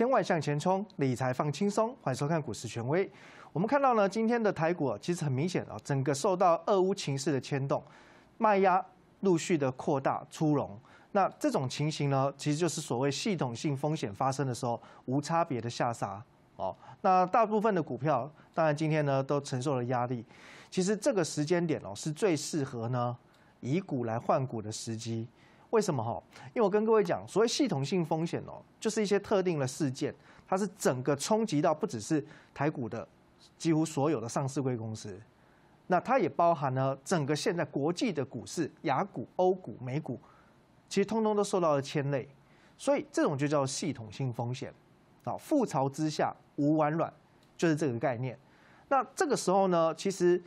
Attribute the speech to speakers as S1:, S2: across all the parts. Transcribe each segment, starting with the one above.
S1: 千万向前冲，理财放轻松。欢迎收看股市权威。我们看到呢，今天的台股其实很明显啊，整个受到俄乌情势的牵动，卖压陆续的扩大出笼。那这种情形呢，其实就是所谓系统性风险发生的时候，无差别的下杀哦。那大部分的股票，当然今天呢都承受了压力。其实这个时间点哦，是最适合呢以股来换股的时机。为什么哈？因为我跟各位讲，所谓系统性风险哦，就是一些特定的事件，它是整个冲击到不只是台股的几乎所有的上市公司，那它也包含了整个现在国际的股市、雅股、欧股、美股，其实通通都受到了牵累，所以这种就叫系统性风险。啊，覆巢之下无完卵，就是这个概念。那这个时候呢，其实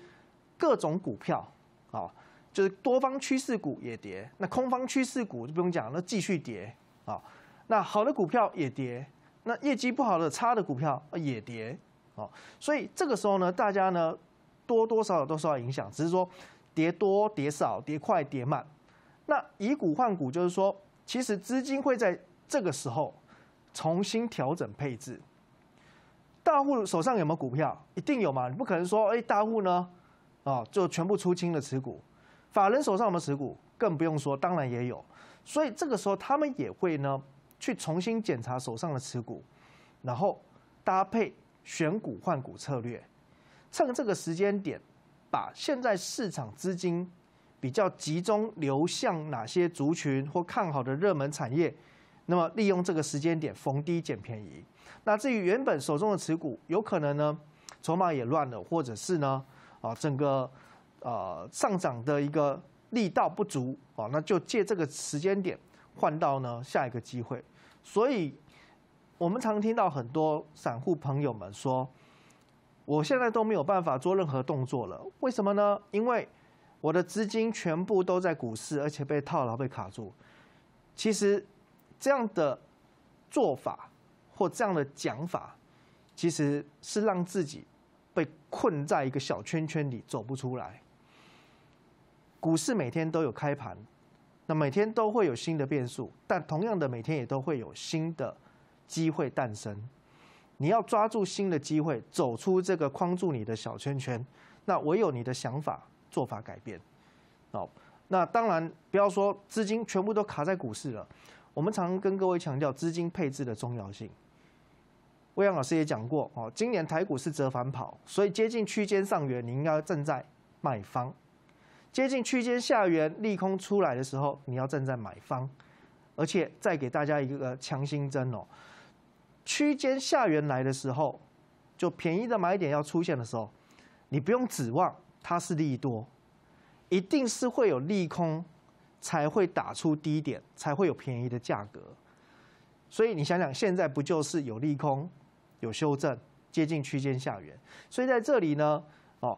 S1: 各种股票，好。就是多方趋势股也跌，那空方趋势股就不用讲了，继续跌啊。那好的股票也跌，那业绩不好的差的股票也跌啊。所以这个时候呢，大家呢多多少少都受到影响，只是说跌多跌少，跌快跌慢。那以股换股，就是说，其实资金会在这个时候重新调整配置。大户手上有没有股票？一定有嘛，你不可能说，哎，大户呢啊，就全部出清了持股。法人手上我们持股更不用说，当然也有，所以这个时候他们也会呢去重新检查手上的持股，然后搭配选股换股策略，趁这个时间点把现在市场资金比较集中流向哪些族群或看好的热门产业，那么利用这个时间点逢低捡便宜。那至于原本手中的持股，有可能呢筹码也乱了，或者是呢啊整个。呃，上涨的一个力道不足啊，那就借这个时间点换到呢下一个机会。所以，我们常听到很多散户朋友们说：“我现在都没有办法做任何动作了，为什么呢？因为我的资金全部都在股市，而且被套牢、被卡住。”其实这样的做法或这样的讲法，其实是让自己被困在一个小圈圈里，走不出来。股市每天都有开盘，那每天都会有新的变数，但同样的每天也都会有新的机会诞生。你要抓住新的机会，走出这个框住你的小圈圈，那唯有你的想法做法改变。哦，那当然不要说资金全部都卡在股市了，我们常跟各位强调资金配置的重要性。魏阳老师也讲过哦，今年台股是折返跑，所以接近区间上缘，你应该正在卖方。接近区间下缘，利空出来的时候，你要站在买方，而且再给大家一个强心针哦。区间下缘来的时候，就便宜的买点要出现的时候，你不用指望它是利多，一定是会有利空才会打出低点，才会有便宜的价格。所以你想想，现在不就是有利空、有修正，接近区间下缘？所以在这里呢，哦，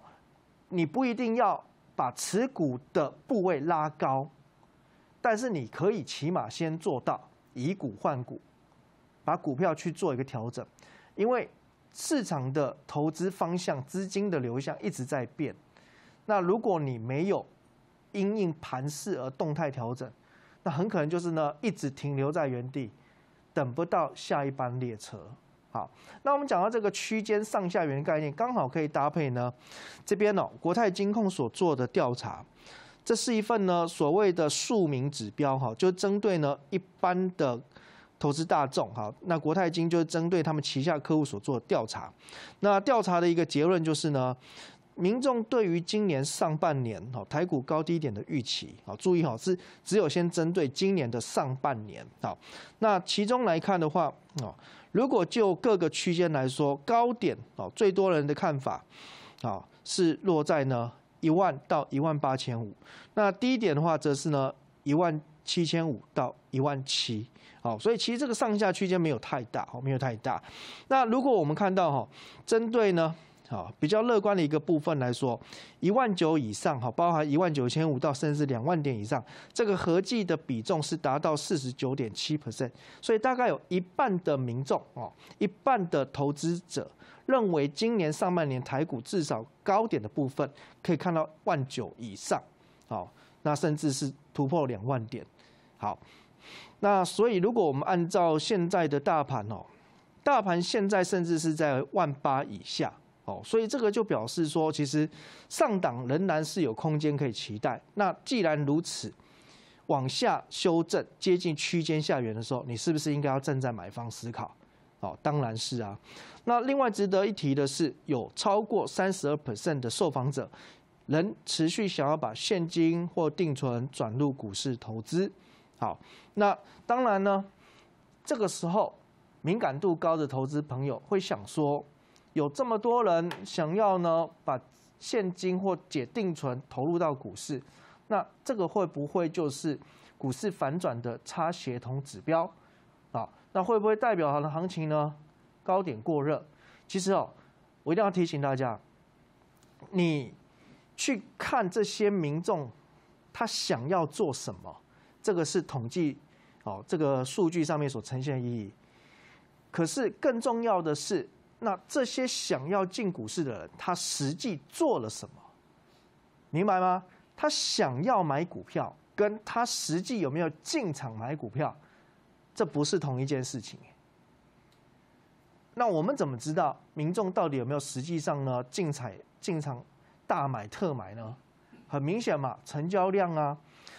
S1: 你不一定要。把持股的部位拉高，但是你可以起码先做到以股换股，把股票去做一个调整，因为市场的投资方向、资金的流向一直在变。那如果你没有因应盘势而动态调整，那很可能就是呢一直停留在原地，等不到下一班列车。好，那我们讲到这个区间上下缘概念，刚好可以搭配呢。这边呢，国泰金控所做的调查，这是一份呢所谓的庶民指标，哈，就针对呢一般的投资大众，哈。那国泰金就是针对他们旗下客户所做的调查。那调查的一个结论就是呢，民众对于今年上半年，哈，台股高低点的预期，啊，注意哈，是只有先针对今年的上半年，好。那其中来看的话，哦。如果就各个区间来说，高点哦，最多人的看法，啊是落在呢一万到一万八千五，那低点的话则是呢一万七千五到一万七，好，所以其实这个上下区间没有太大，哦没有太大。那如果我们看到哈，针对呢。好，比较乐观的一个部分来说，一万九以上，哈，包含一万九千五到甚至两万点以上，这个合计的比重是达到四十九点七 percent，所以大概有一半的民众，哦，一半的投资者认为今年上半年台股至少高点的部分可以看到万九以上，好，那甚至是突破两万点，好，那所以如果我们按照现在的大盘哦，大盘现在甚至是在万八以下。哦，所以这个就表示说，其实上档仍然是有空间可以期待。那既然如此，往下修正接近区间下缘的时候，你是不是应该要站在买方思考？哦，当然是啊。那另外值得一提的是，有超过三十二 percent 的受访者仍持续想要把现金或定存转入股市投资。好，那当然呢，这个时候敏感度高的投资朋友会想说。有这么多人想要呢，把现金或解定存投入到股市，那这个会不会就是股市反转的差协同指标啊？那会不会代表它的行情呢？高点过热？其实哦，我一定要提醒大家，你去看这些民众他想要做什么，这个是统计哦，这个数据上面所呈现的意义。可是更重要的是。那这些想要进股市的人，他实际做了什么？明白吗？他想要买股票，跟他实际有没有进场买股票，这不是同一件事情。那我们怎么知道民众到底有没有实际上呢？进彩进场大买特买呢？很明显嘛，成交量啊，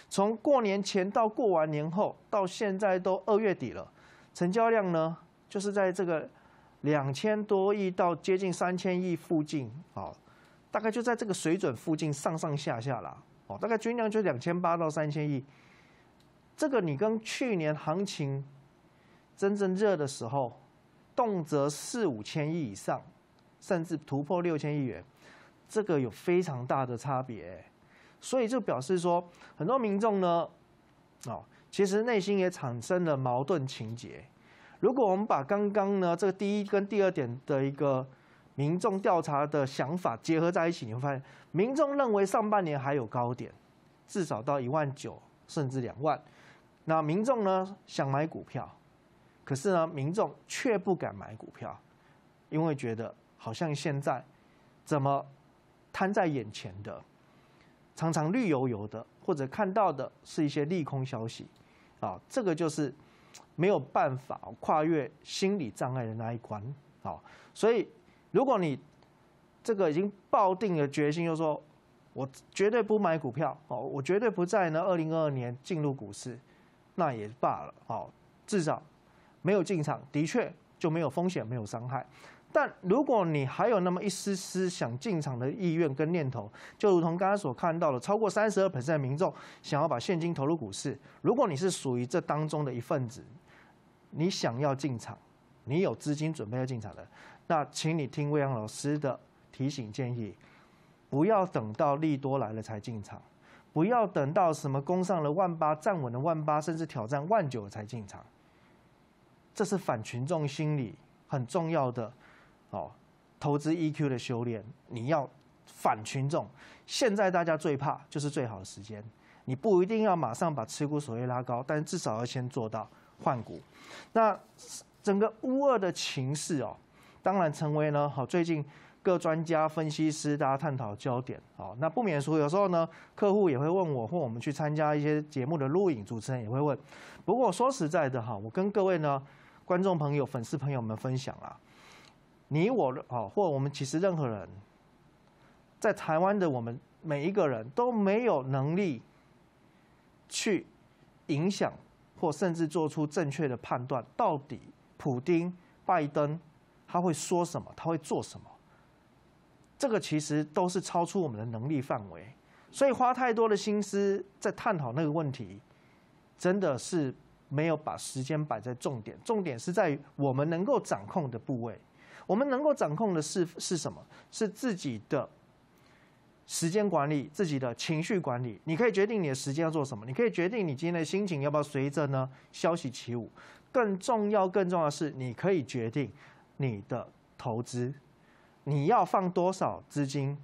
S1: 从过年前到过完年后到现在都二月底了，成交量呢就是在这个。两千多亿到接近三千亿附近，哦，大概就在这个水准附近上上下下啦。哦，大概均量就两千八到三千亿，这个你跟去年行情真正热的时候，动辄四五千亿以上，甚至突破六千亿元，这个有非常大的差别，所以就表示说，很多民众呢，哦，其实内心也产生了矛盾情结。如果我们把刚刚呢这个第一跟第二点的一个民众调查的想法结合在一起，你会发现民众认为上半年还有高点，至少到一万九甚至两万。那民众呢想买股票，可是呢民众却不敢买股票，因为觉得好像现在怎么摊在眼前的常常绿油油的，或者看到的是一些利空消息啊，这个就是。没有办法跨越心理障碍的那一关，哦，所以如果你这个已经抱定了决心，就说我绝对不买股票，哦，我绝对不在呢二零二二年进入股市，那也罢了，哦，至少没有进场，的确就没有风险，没有伤害。但如果你还有那么一丝丝想进场的意愿跟念头，就如同刚刚所看到的，超过三十二 p 民众想要把现金投入股市，如果你是属于这当中的一份子，你想要进场，你有资金准备要进场的，那请你听魏阳老师的提醒建议，不要等到利多来了才进场，不要等到什么攻上了万八、站稳了万八，甚至挑战万九才进场。这是反群众心理很重要的哦，投资 EQ 的修炼，你要反群众。现在大家最怕就是最好的时间，你不一定要马上把持股所谓拉高，但至少要先做到。换股，那整个乌二的情势哦，当然成为呢好最近各专家分析师大家探讨焦点哦。那不免说有时候呢，客户也会问我，或我们去参加一些节目的录影，主持人也会问。不过说实在的哈，我跟各位呢观众朋友、粉丝朋友们分享啊，你我哦，或我们其实任何人，在台湾的我们每一个人都没有能力去影响。或甚至做出正确的判断，到底普丁、拜登他会说什么，他会做什么？这个其实都是超出我们的能力范围，所以花太多的心思在探讨那个问题，真的是没有把时间摆在重点。重点是在于我们能够掌控的部位，我们能够掌控的是是什么？是自己的。时间管理，自己的情绪管理，你可以决定你的时间要做什么，你可以决定你今天的心情要不要随着呢消息起舞。更重要、更重要的是，你可以决定你的投资，你要放多少资金，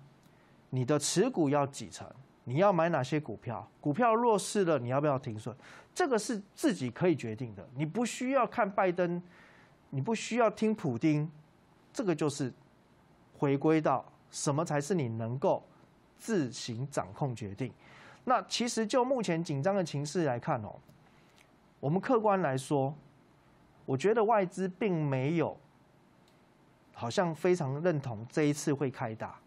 S1: 你的持股要几成，你要买哪些股票，股票弱势了你要不要停损？这个是自己可以决定的，你不需要看拜登，你不需要听普丁，这个就是回归到什么才是你能够。自行掌控决定。那其实就目前紧张的情势来看哦，我们客观来说，我觉得外资并没有好像非常认同这一次会开打。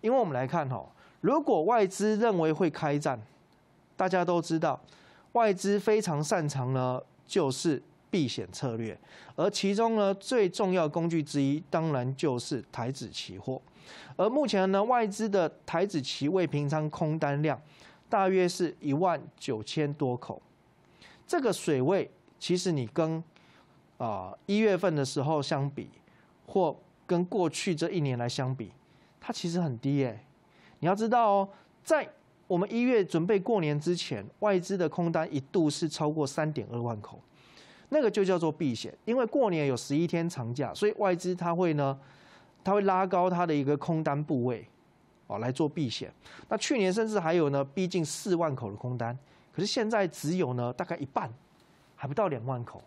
S1: 因为我们来看哦，如果外资认为会开战，大家都知道，外资非常擅长呢就是避险策略，而其中呢最重要工具之一，当然就是台指期货。而目前呢，外资的台子期未平仓空单量大约是一万九千多口。这个水位其实你跟啊一月份的时候相比，或跟过去这一年来相比，它其实很低耶。你要知道哦，在我们一月准备过年之前，外资的空单一度是超过三点二万口，那个就叫做避险，因为过年有十一天长假，所以外资它会呢。它会拉高它的一个空单部位，哦，来做避险。那去年甚至还有呢，逼近四万口的空单，可是现在只有呢大概一半，还不到两万口。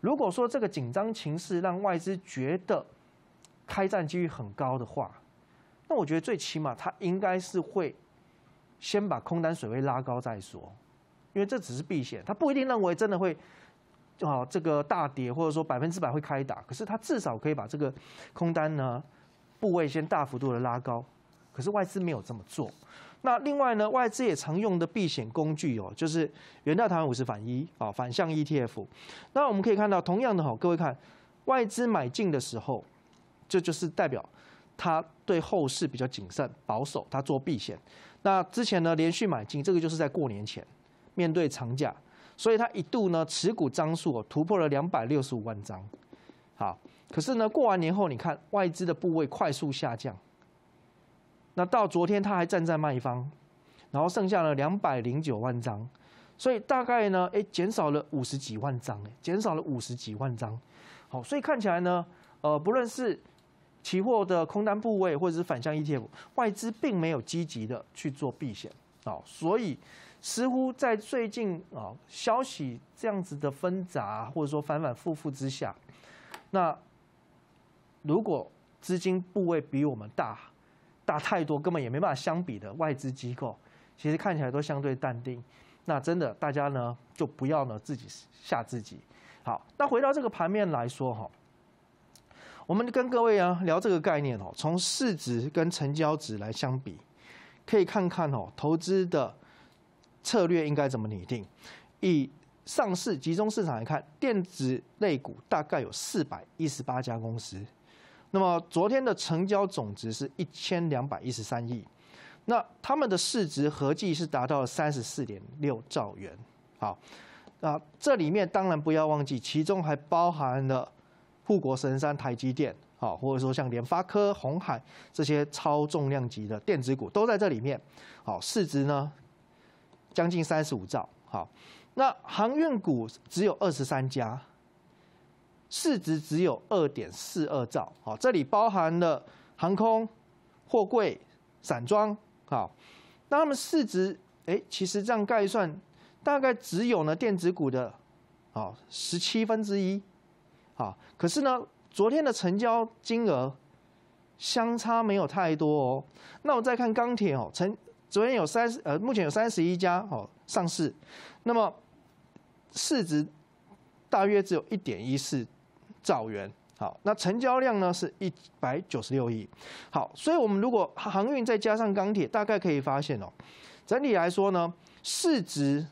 S1: 如果说这个紧张情势让外资觉得开战几率很高的话，那我觉得最起码他应该是会先把空单水位拉高再说，因为这只是避险，他不一定认为真的会。啊，这个大跌或者说百分之百会开打，可是它至少可以把这个空单呢部位先大幅度的拉高。可是外资没有这么做。那另外呢，外资也常用的避险工具哦，就是原大台湾五十反一啊反向 ETF。那我们可以看到，同样的哈，各位看外资买进的时候，这就是代表他对后市比较谨慎保守，他做避险。那之前呢，连续买进，这个就是在过年前面对长假。所以它一度呢持股张数突破了两百六十五万张，好，可是呢过完年后你看外资的部位快速下降，那到昨天它还站在卖方，然后剩下了两百零九万张，所以大概呢哎减少了五十几万张哎减少了五十几万张，好，所以看起来呢呃不论是期货的空单部位或者是反向 ETF，外资并没有积极的去做避险，好，所以。似乎在最近啊，消息这样子的纷杂，或者说反反复复之下，那如果资金部位比我们大大太多，根本也没办法相比的外资机构，其实看起来都相对淡定。那真的，大家呢就不要呢自己吓自己。好，那回到这个盘面来说哈，我们跟各位啊聊这个概念哦，从市值跟成交值来相比，可以看看哦投资的。策略应该怎么拟定？以上市集中市场来看，电子类股大概有四百一十八家公司。那么昨天的成交总值是一千两百一十三亿，那他们的市值合计是达到了三十四点六兆元。好，那这里面当然不要忘记，其中还包含了护国神山台积电，好，或者说像联发科、红海这些超重量级的电子股都在这里面。好，市值呢？将近三十五兆，好，那航运股只有二十三家，市值只有二点四二兆，好，这里包含了航空、货柜、散装，好，那他们市值，哎，其实这样概算，大概只有呢电子股的，啊，十七分之一，啊，可是呢，昨天的成交金额相差没有太多哦，那我再看钢铁哦，成。昨天有三十，呃，目前有三十一家哦上市，那么市值大约只有一点一四兆元，好，那成交量呢是一百九十六亿，好，所以我们如果航运再加上钢铁，大概可以发现哦，整体来说呢，市值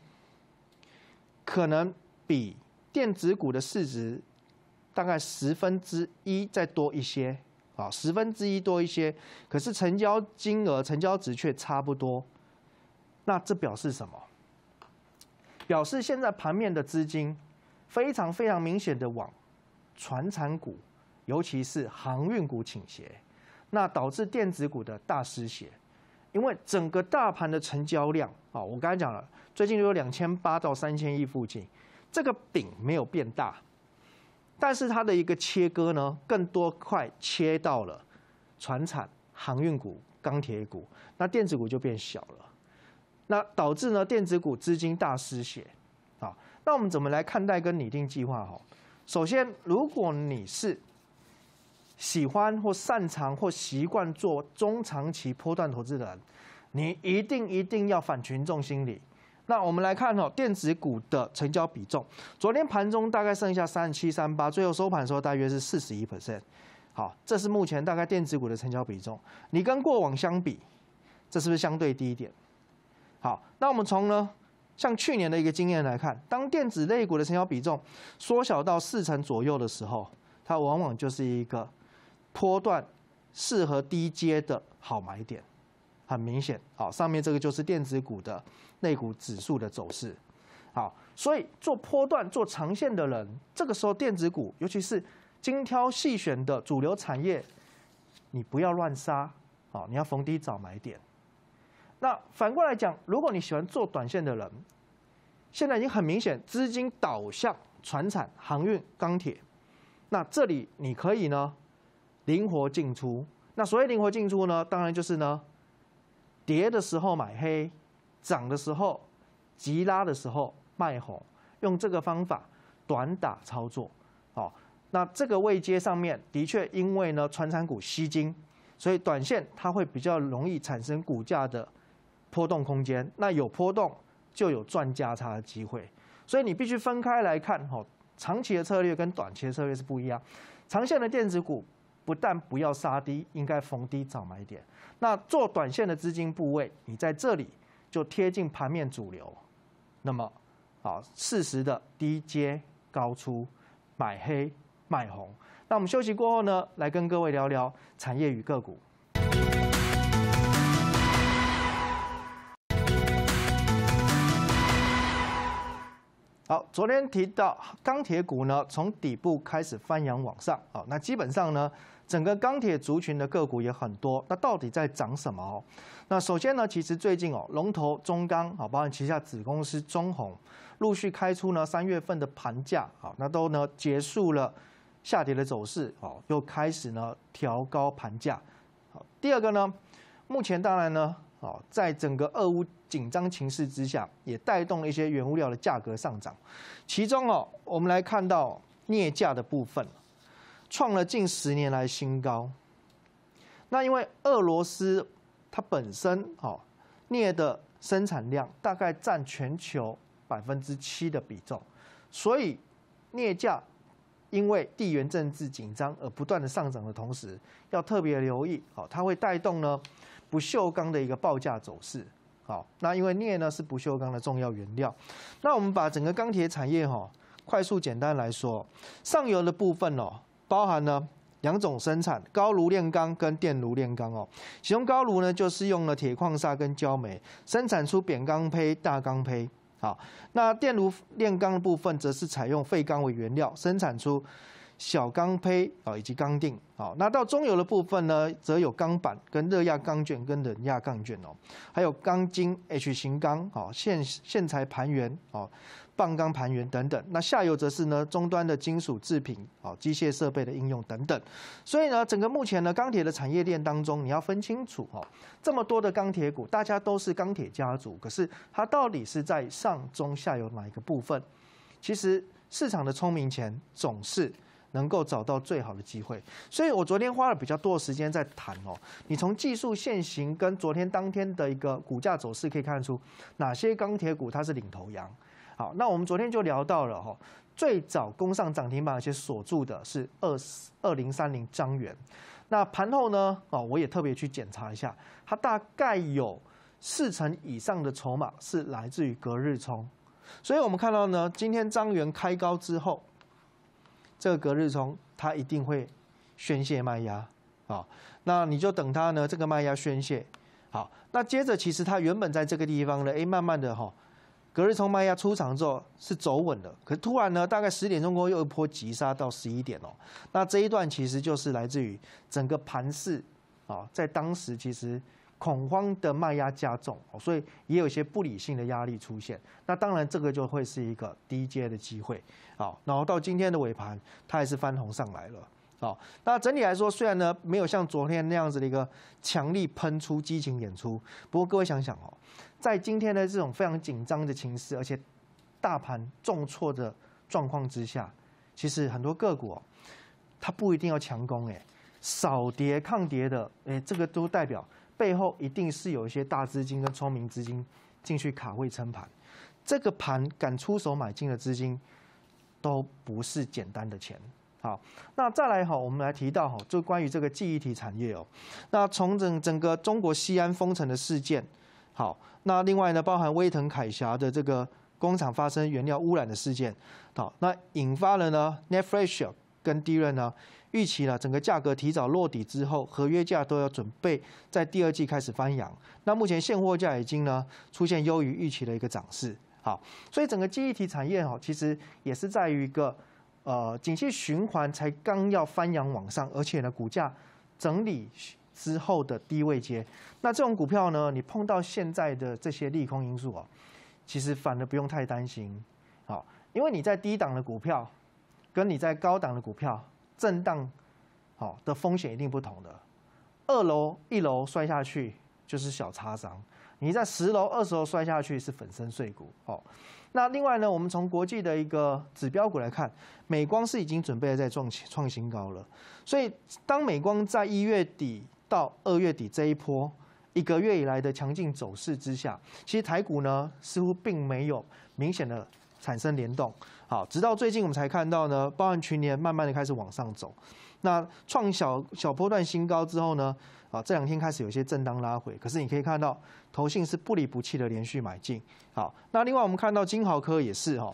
S1: 可能比电子股的市值大概十分之一再多一些。啊，十分之一多一些，可是成交金额、成交值却差不多，那这表示什么？表示现在盘面的资金非常非常明显的往船产股，尤其是航运股倾斜，那导致电子股的大失血。因为整个大盘的成交量啊，我刚才讲了，最近有两千八到三千亿附近，这个饼没有变大。但是它的一个切割呢，更多块切到了船产、航运股、钢铁股，那电子股就变小了，那导致呢电子股资金大失血啊。那我们怎么来看待跟拟定计划哈？首先，如果你是喜欢或擅长或习惯做中长期波段投资人，你一定一定要反群众心理。那我们来看哦，电子股的成交比重，昨天盘中大概剩下三七三八，最后收盘的时候大约是四十一 percent。好，这是目前大概电子股的成交比重。你跟过往相比，这是不是相对低一点？好，那我们从呢，像去年的一个经验来看，当电子类股的成交比重缩小到四成左右的时候，它往往就是一个波段适合低阶的好买点。很明显，好，上面这个就是电子股的。那股指数的走势，好，所以做波段、做长线的人，这个时候电子股，尤其是精挑细选的主流产业，你不要乱杀，好，你要逢低找买点。那反过来讲，如果你喜欢做短线的人，现在已经很明显资金导向船产、航运、钢铁，那这里你可以呢灵活进出。那所谓灵活进出呢，当然就是呢跌的时候买黑。涨的时候，急拉的时候卖红，用这个方法短打操作。哦，那这个位阶上面的确，因为呢，穿山股吸金，所以短线它会比较容易产生股价的波动空间。那有波动就有赚价差的机会，所以你必须分开来看。哦，长期的策略跟短期的策略是不一样。长线的电子股不但不要杀低，应该逢低找买点。那做短线的资金部位，你在这里。就贴近盘面主流，那么啊，适时的低接高出，买黑卖红。那我们休息过后呢，来跟各位聊聊产业与个股。好，昨天提到钢铁股呢，从底部开始翻扬往上啊。那基本上呢，整个钢铁族群的个股也很多。那到底在涨什么？那首先呢，其实最近哦，龙头中钢好，包含旗下子公司中红，陆续开出呢三月份的盘价好，那都呢结束了下跌的走势哦，又开始呢调高盘价。好，第二个呢，目前当然呢哦，在整个俄乌紧张情势之下，也带动了一些原物料的价格上涨。其中哦，我们来看到镍价的部分，创了近十年来新高。那因为俄罗斯。它本身哦，镍的生产量大概占全球百分之七的比重，所以镍价因为地缘政治紧张而不断的上涨的同时，要特别留意哦，它会带动呢不锈钢的一个报价走势。好，那因为镍呢是不锈钢的重要原料，那我们把整个钢铁产业哈快速简单来说，上游的部分哦，包含呢。两种生产：高炉炼钢跟电炉炼钢哦。其中高炉呢，就是用了铁矿砂跟焦煤，生产出扁钢胚、大钢胚。好，那电炉炼钢的部分，则是采用废钢为原料，生产出。小钢胚啊，以及钢锭，好，那到中游的部分呢，则有钢板跟热轧钢卷跟冷轧钢卷哦，还有钢筋、H 型钢啊、线线材盘圆哦、棒钢盘圆等等。那下游则是呢，终端的金属制品啊、机械设备的应用等等。所以呢，整个目前呢，钢铁的产业链当中，你要分清楚哦，这么多的钢铁股，大家都是钢铁家族，可是它到底是在上中下游哪一个部分？其实市场的聪明钱总是。能够找到最好的机会，所以我昨天花了比较多的时间在谈哦。你从技术线型跟昨天当天的一个股价走势可以看出，哪些钢铁股它是领头羊。好，那我们昨天就聊到了哈，最早攻上涨停板而且锁住的是二二零三零张元。那盘后呢，哦，我也特别去检查一下，它大概有四成以上的筹码是来自于隔日冲，所以我们看到呢，今天张元开高之后。这个隔日冲，它一定会宣泄卖压啊，那你就等它呢，这个卖压宣泄好，那接着其实它原本在这个地方呢，哎，慢慢的哈，隔日冲卖压出场之后是走稳的，可突然呢，大概十点钟过又一波急杀到十一点哦，那这一段其实就是来自于整个盘势啊，在当时其实。恐慌的卖压加重，所以也有一些不理性的压力出现。那当然，这个就会是一个低阶的机会，好，然后到今天的尾盘，它还是翻红上来了，好。那整体来说，虽然呢没有像昨天那样子的一个强力喷出、激情演出，不过各位想想哦，在今天的这种非常紧张的情势，而且大盘重挫的状况之下，其实很多个股它不一定要强攻，哎，扫跌、抗跌的，哎，这个都代表。背后一定是有一些大资金跟聪明资金进去卡位撑盘，这个盘敢出手买进的资金都不是简单的钱。好，那再来哈，我们来提到哈，就关于这个记忆体产业哦。那从整整个中国西安封城的事件，好，那另外呢，包含威腾凯霞的这个工厂发生原料污染的事件，好，那引发了呢，net f r i x 跟利润呢，预期呢，整个价格提早落底之后，合约价都要准备在第二季开始翻扬。那目前现货价已经呢出现优于预期的一个涨势，好，所以整个记忆体产业哦，其实也是在于一个呃，景气循环才刚要翻扬往上，而且呢，股价整理之后的低位接。那这种股票呢，你碰到现在的这些利空因素哦，其实反而不用太担心，好，因为你在低档的股票。跟你在高档的股票震荡，好，的风险一定不同的。二楼、一楼摔下去就是小擦伤，你在十楼、二十楼摔下去是粉身碎骨。好，那另外呢，我们从国际的一个指标股来看，美光是已经准备在创创新高了。所以，当美光在一月底到二月底这一波一个月以来的强劲走势之下，其实台股呢似乎并没有明显的产生联动。好，直到最近我们才看到呢，报案全年慢慢的开始往上走，那创小小波段新高之后呢，啊这两天开始有些震荡拉回，可是你可以看到，投信是不离不弃的连续买进，好，那另外我们看到金豪科也是哈，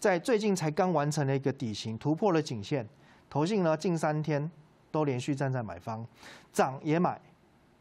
S1: 在最近才刚完成了一个底形突破了颈线，投信呢近三天都连续站在买方，涨也买，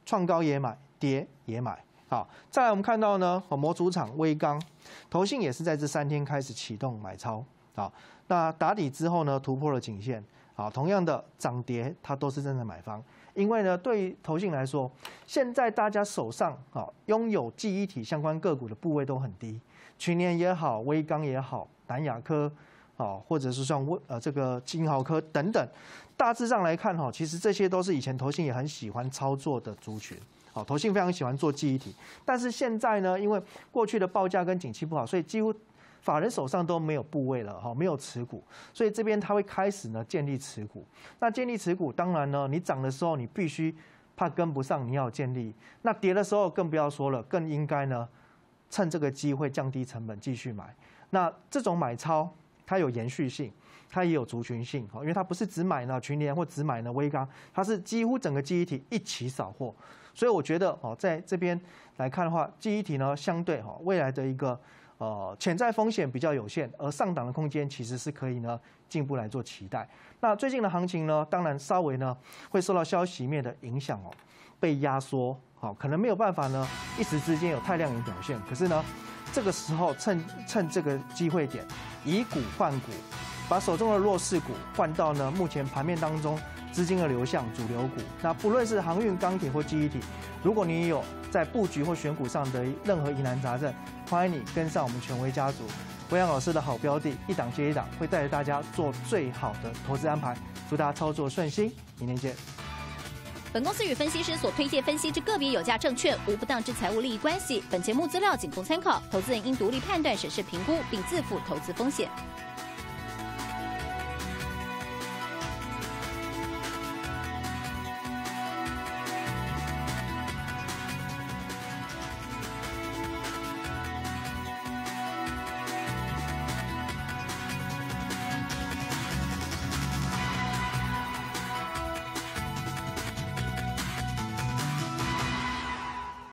S1: 创高也买，跌也买，好，再来我们看到呢，模组厂微刚，投信也是在这三天开始启动买超。好，那打底之后呢，突破了颈线啊，同样的涨跌它都是正在买方，因为呢，对于投信来说，现在大家手上啊，拥有记忆体相关个股的部位都很低，群联也好，威刚也好，南亚科啊，或者是像微呃这个金豪科等等，大致上来看哈，其实这些都是以前投信也很喜欢操作的族群，好，投信非常喜欢做记忆体，但是现在呢，因为过去的报价跟景气不好，所以几乎。法人手上都没有部位了，哈，没有持股，所以这边他会开始呢建立持股。那建立持股，当然呢，你涨的时候你必须怕跟不上，你要建立；那跌的时候更不要说了，更应该呢趁这个机会降低成本继续买。那这种买超它有延续性，它也有族群性，哈，因为它不是只买呢群联或只买呢微钢，它是几乎整个记忆体一起扫货。所以我觉得，哦，在这边来看的话，记忆体呢相对哈未来的一个。呃，潜在风险比较有限，而上档的空间其实是可以呢进一步来做期待。那最近的行情呢，当然稍微呢会受到消息面的影响哦，被压缩，好，可能没有办法呢一时之间有太亮眼表现。可是呢，这个时候趁趁这个机会点，以股换股，把手中的弱势股换到呢目前盘面当中。资金的流向主流股，那不论是航运、钢铁或记忆体，如果你有在布局或选股上的任何疑难杂症，欢迎你跟上我们权威家族，威扬老师的好标的，一档接一档，会带着大家做最好的投资安排。祝大家操作顺心，明天见。本公司与分析师所推荐分析之个别有价证券无不当之财务利益关系，本节目资料仅供参考，投资人应独立判断、审视评估并自负投资风险。